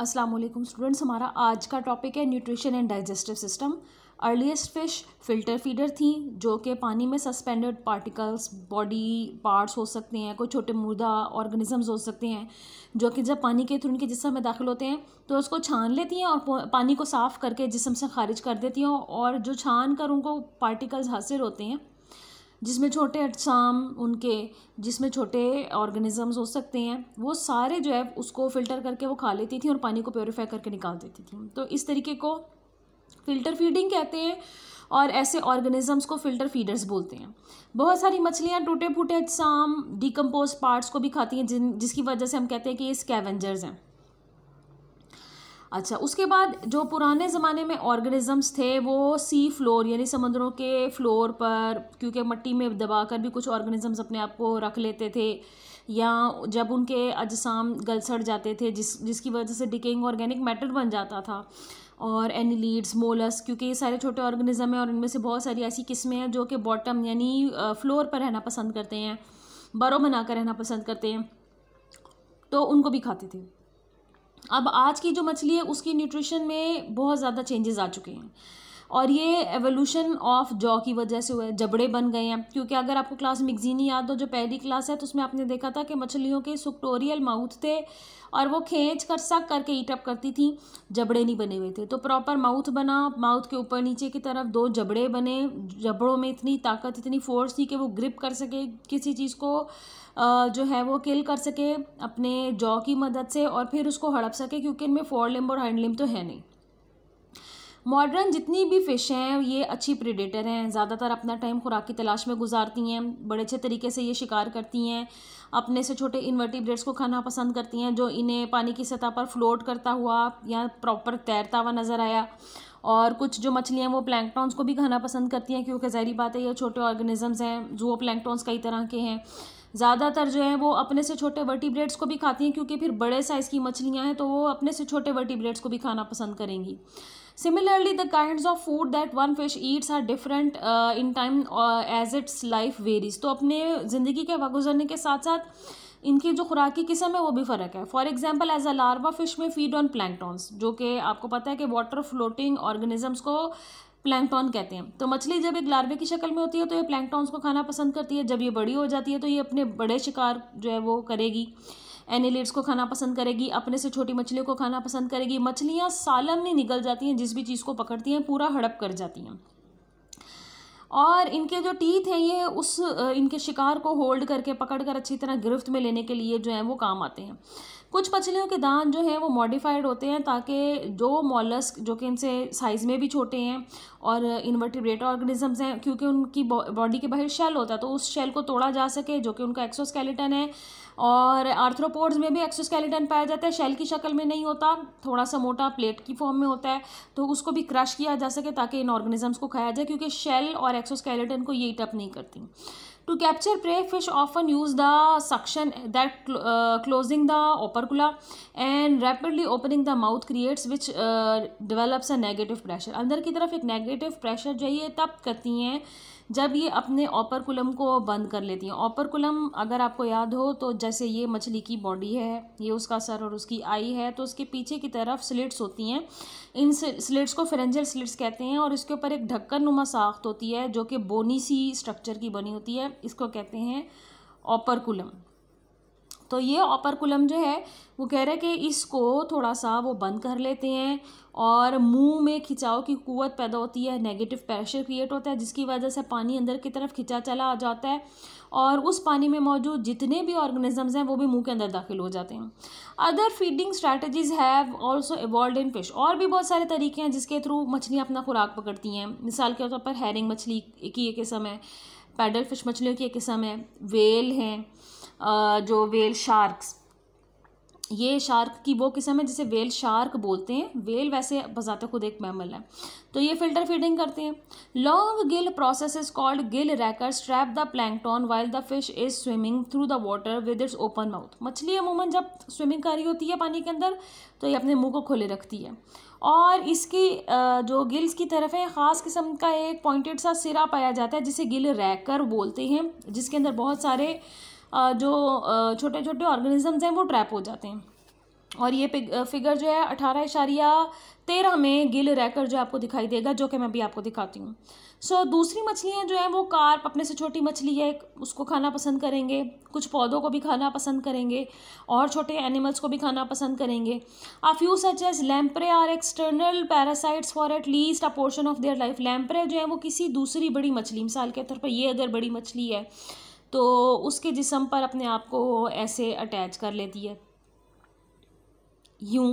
अस्सलाम वालेकुम स्टूडेंट्स हमारा आज का टॉपिक है nutrition and digestive system earliest fish filter feeder थी जो कि पानी में सस्पेंडेड पार्टिकल्स बॉडी पार्ट्स हो सकते हैं कोई छोटे मुर्दा ऑर्गेनिजम्स हो सकते हैं जो कि जब पानी के थ्रू उनके जिसम में दाखिल होते हैं तो उसको छान लेती हैं और पानी को साफ़ करके जिसम से खारिज कर देती हैं और जो छान कर उनको पार्टिकल्स हासिल होते हैं जिसमें छोटे अजसाम उनके जिसमें छोटे ऑर्गेनिजम्स हो सकते हैं वो सारे जो है उसको फ़िल्टर करके वो खा लेती थी और पानी को प्योरीफाई करके निकाल देती थी तो इस तरीके को फ़िल्टर फीडिंग कहते हैं और ऐसे ऑर्गेनिजम्स को फ़िल्टर फीडर्स बोलते हैं बहुत सारी मछलियाँ टूटे फूटे अजसाम डिकम्पोज पार्ट्स को भी खाती हैं जिन जिसकी वजह से हम कहते हैं कि ये स्कैवेंजर्स हैं अच्छा उसके बाद जो पुराने ज़माने में ऑर्गेनिज़म्स थे वो सी फ्लोर यानी समुद्रों के फ्लोर पर क्योंकि मिट्टी में दबाकर भी कुछ ऑर्गेनिज़म्स अपने आप को रख लेते थे या जब उनके अजसाम गल सड़ जाते थे जिस जिसकी वजह से डिकेइंग ऑर्गेनिक मैटर बन जाता था और एनिलीड्स मोलस क्योंकि ये सारे छोटे ऑर्गेनिज़म हैं और इनमें से बहुत सारी ऐसी किस्में हैं जो कि बॉटम यानी फ्लोर पर रहना पसंद करते हैं बना बनाकर रहना पसंद करते हैं तो उनको भी खाते थे अब आज की जो मछली है उसकी न्यूट्रिशन में बहुत ज़्यादा चेंजेस आ चुके हैं और ये एवोल्यूशन ऑफ जॉ की वजह से हुआ है जबड़े बन गए हैं क्योंकि अगर आपको क्लास मिगजीनी याद हो जो पहली क्लास है तो उसमें आपने देखा था कि मछलियों के सुक्टोरियल माउथ थे और वो खींच कर सक करके ईटअप करती थी जबड़े नहीं बने हुए थे तो प्रॉपर माउथ बना माउथ के ऊपर नीचे की तरफ दो जबड़े बने जबड़ों में इतनी ताकत इतनी फोर्स थी कि वो ग्रिप कर सके किसी चीज़ को जो है वो किल कर सके अपने जॉ की मदद से और फिर उसको हड़प सके क्योंकि इनमें फोर लिम्ब और हैंड लिम्ब तो है नहीं मॉडर्न जितनी भी फ़िश हैं ये अच्छी प्रिडेटर हैं ज़्यादातर अपना टाइम खुराक की तलाश में गुजारती हैं बड़े अच्छे तरीके से ये शिकार करती हैं अपने से छोटे इन्वर्टिब्रेट्स को खाना पसंद करती हैं जो इन्हें पानी की सतह पर फ्लोट करता हुआ या प्रॉपर तैरता हुआ नज़र आया और कुछ जो मछलियाँ वो प्लैंकटॉन्स को भी खाना पसंद करती हैं क्योंकि ज़ाहरी बात है ये छोटे ऑर्गेनिजम्स हैं जो प्लैंकटॉन्स कई तरह के हैं ज़्यादातर जो है वो अपने से छोटे वर्टिब्रेट्स को भी खाती हैं क्योंकि फिर बड़े साइज़ की मछलियाँ हैं तो वो अपने से छोटे वर्टिब्रेट्स को भी खाना पसंद करेंगी similarly the kinds of food that one fish eats are different uh, in time uh, as its life varies तो अपने ज़िंदगी के गुजरने के साथ साथ इनकी जो खुराक की किस्म है वो भी फ़र्क है for example as a larva fish में फीड ऑन प्लैंकटॉन्स जो कि आपको पता है कि वाटर फ्लोटिंग ऑर्गेनिजम्स को प्लैंकटॉन कहते हैं तो मछली जब एक लार्वे की शक्ल में होती है तो ये प्लैंकटॉन्स को खाना पसंद करती है जब ये बड़ी हो जाती है तो ये अपने बड़े शिकार जो है वो करेगी एनिलिड्स को खाना पसंद करेगी अपने से छोटी मछलियों को खाना पसंद करेगी मछलियाँ सालन में निकल जाती हैं जिस भी चीज़ को पकड़ती हैं पूरा हड़प कर जाती हैं और इनके जो टीथ हैं ये उस इनके शिकार को होल्ड करके पकड़ कर अच्छी तरह गिरफ्त में लेने के लिए जो है वो काम आते हैं कुछ मछलियों के दांत जो हैं वो मॉडिफाइड होते हैं ताकि जो मॉलस्क जो कि इनसे साइज़ में भी छोटे हैं और इन्वर्टिब्रेट ऑर्गेनिजम्स हैं क्योंकि उनकी बॉडी के बाहर शेल होता है तो उस शेल को तोड़ा जा सके जो कि उनका एक्सोस्केलेटन है और आर्थ्रोपोड्स में भी एक्सोस्केलेटन पाया जाता है शेल की शक्ल में नहीं होता थोड़ा सा मोटा प्लेट की फॉर्म में होता है तो उसको भी क्रश किया जा सके ताकि इन ऑर्गेनिजम्स को खाया जाए क्योंकि शेल और एक्सोस्केलेटन को ये टप नहीं करती to capture prey fish often use the suction that closing the operculum and rapidly opening the mouth creates which develops a negative pressure अंदर की तरफ एक नेगेटिव प्रेशर जो है ये तब करती हैं जब ये अपने ऑपरकुलम को बंद कर लेती हैं ऑपरकुलम अगर आपको याद हो तो जैसे ये मछली की बॉडी है ये उसका सर और उसकी आई है तो उसके पीछे की तरफ स्लिट्स होती हैं इन स्लिट्स को फ्रेंजल स्लिट्स कहते हैं और इसके ऊपर एक ढक्कन नुमा साख्त होती है जो कि बोनी सी स्ट्रक्चर की बनी होती है इसको कहते हैं ऑपरकुलम तो ये ऑपरकुलम जो है वो कह रहे हैं कि इसको थोड़ा सा वो बंद कर लेते हैं और मुंह में खिंचाव की कुत पैदा होती है नेगेटिव प्रेशर क्रिएट होता है जिसकी वजह से पानी अंदर की तरफ खिंचा चला आ जाता है और उस पानी में मौजूद जितने भी ऑर्गेनिजम्स हैं वो भी मुंह के अंदर दाखिल हो जाते हैं other feeding strategies have also evolve in fish और भी बहुत सारे तरीके हैं जिसके थ्रू मछलियाँ अपना खुराक पकड़ती हैं मिसाल के तौर पर हैरिंग मछली की एक किस्म है पैडल फिश मछलियों की एक किस्म है वेल हैं जो वेल शार्क्स ये शार्क की वो किस्म है जिसे वेल शार्क बोलते हैं वेल वैसे बजाते खुद एक मैमल है तो ये फिल्टर फीडिंग करते हैं long gill process is called gill raker strap the plankton while the fish is swimming through the water with its open mouth मछली अमूमन जब स्विमिंग कर रही होती है पानी के अंदर तो ये अपने मुंह को खोले रखती है और इसकी जो गिल्स की तरफ है ख़ास किस्म का एक पॉइंटेड सा सिरा पाया जाता है जिसे गिल रैकर बोलते हैं जिसके अंदर बहुत सारे जो छोटे छोटे ऑर्गेनिज़म्स हैं वो ट्रैप हो जाते हैं और ये फिगर जो है अठारह इशारिया तेरह में गिल रैकर जो आपको दिखाई देगा जो कि मैं भी आपको दिखाती हूँ सो so, दूसरी मछलियाँ जो हैं वो कार्प अपने से छोटी मछली है उसको खाना पसंद करेंगे कुछ पौधों को भी खाना पसंद करेंगे और छोटे एनिमल्स को भी खाना पसंद करेंगे a few such as lamprey are external parasites for at least a portion of their life lamprey जो है वो किसी दूसरी बड़ी मछली मिसाल के तौर पर ये अगर बड़ी मछली है तो उसके जिसम पर अपने आप को ऐसे अटैच कर लेती है यूँ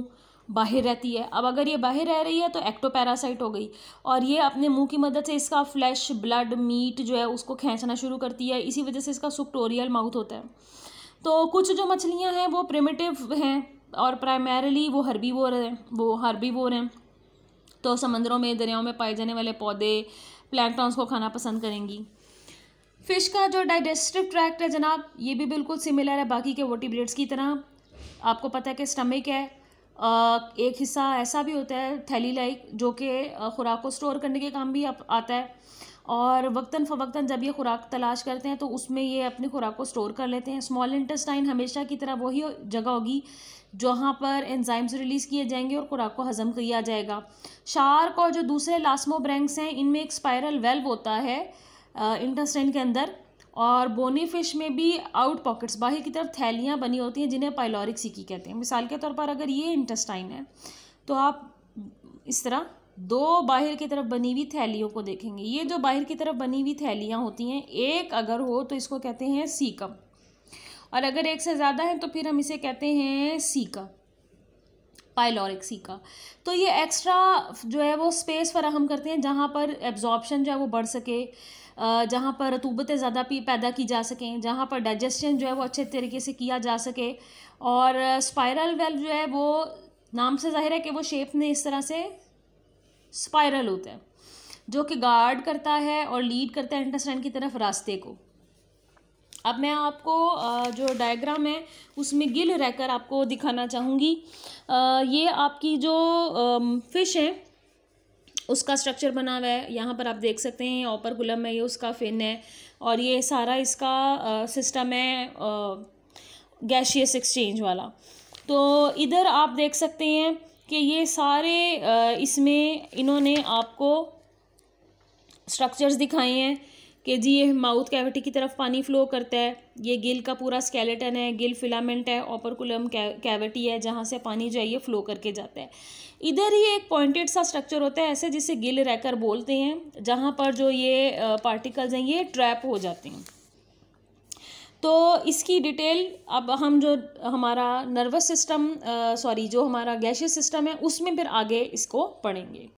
बाहर रहती है अब अगर ये बाहर रह रही है तो एक्टोपैरासाइट हो गई और ये अपने मुंह की मदद से इसका फ्लैश ब्लड मीट जो है उसको खींचना शुरू करती है इसी वजह से इसका सुक्टोरियल माउथ होता है तो कुछ जो मछलियाँ हैं वो प्रिमेटिव हैं और प्राइमरली वो हर्बीवोर हैं वो हर्बीवोर हैं तो समंदरों में दरियाओं में पाए जाने वाले पौधे प्लैंकटॉन्स को खाना पसंद करेंगी फिश का जो डाइजेस्टिव ट्रैक्ट है जनाब ये भी बिल्कुल सिमिलर है बाकी के वोटीब्रेड्स की तरह आपको पता है कि स्टमिक है एक हिस्सा ऐसा भी होता है थैली लाइक जो कि खुराक को स्टोर करने के काम भी आता है और वक्ता फ़वक्ता जब ये खुराक तलाश करते हैं तो उसमें ये अपनी खुराक को स्टोर कर लेते हैं स्मॉल इंटेस्टाइन हमेशा की तरह वही जगह होगी जहाँ पर एंजाइम्स रिलीज़ किए जाएंगे और खुराक को हज़म किया जाएगा शार्क और जो दूसरे लास्मो ब्रैंक्स हैं इनमें एक स्पायरल वेल्व होता है इंटस्टाइन के अंदर और बोनी फिश में भी आउट पॉकेट्स बाहर की तरफ थैलियाँ बनी होती हैं जिन्हें पाइलोरिक सीकी कहते हैं मिसाल के तौर पर अगर ये इंटस्टाइन है तो आप इस तरह दो बाहर की तरफ बनी हुई थैलियों को देखेंगे ये जो बाहर की तरफ बनी हुई थैलियाँ होती हैं एक अगर हो तो इसको कहते हैं सीकम और अगर एक से ज़्यादा है तो फिर हम इसे कहते हैं सीकम सी का तो ये एक्स्ट्रा जो है वो स्पेस फराहम करते हैं जहाँ पर एब्जॉर्बशन जो है वो बढ़ सके जहाँ पर रतूबतें ज़्यादा पैदा की जा सकें जहाँ पर डाइजेशन जो है वो अच्छे तरीके से किया जा सके और स्पायरल वेल जो है वो नाम से ज़ाहिर है कि वो शेप में इस तरह से स्पायरल होता है जो कि गार्ड करता है और लीड करता है इंटेस्टाइन की तरफ रास्ते को अब मैं आपको जो डायग्राम है उसमें गिल रहकर आपको दिखाना चाहूँगी ये आपकी जो फिश है उसका स्ट्रक्चर बना हुआ है यहाँ पर आप देख सकते हैं ऑपर गुलम है ये उसका फिन है और ये सारा इसका सिस्टम है गैशियस एक्सचेंज वाला तो इधर आप देख सकते हैं कि ये सारे इसमें इन्होंने आपको स्ट्रक्चर्स दिखाए हैं कि जी ये माउथ कैविटी की तरफ पानी फ्लो करता है ये गिल का पूरा स्केलेटन है गिल फिलामेंट है ऑपरकुलम कैविटी है जहाँ से पानी जो है ये फ्लो करके जाता है इधर ही एक पॉइंटेड सा स्ट्रक्चर होता है ऐसे जिसे गिल रैकर बोलते हैं जहाँ पर जो ये पार्टिकल्स हैं ये ट्रैप हो जाते हैं तो इसकी डिटेल अब हम जो हमारा नर्वस सिस्टम सॉरी जो हमारा गैशियस सिस्टम है उसमें फिर आगे इसको पढ़ेंगे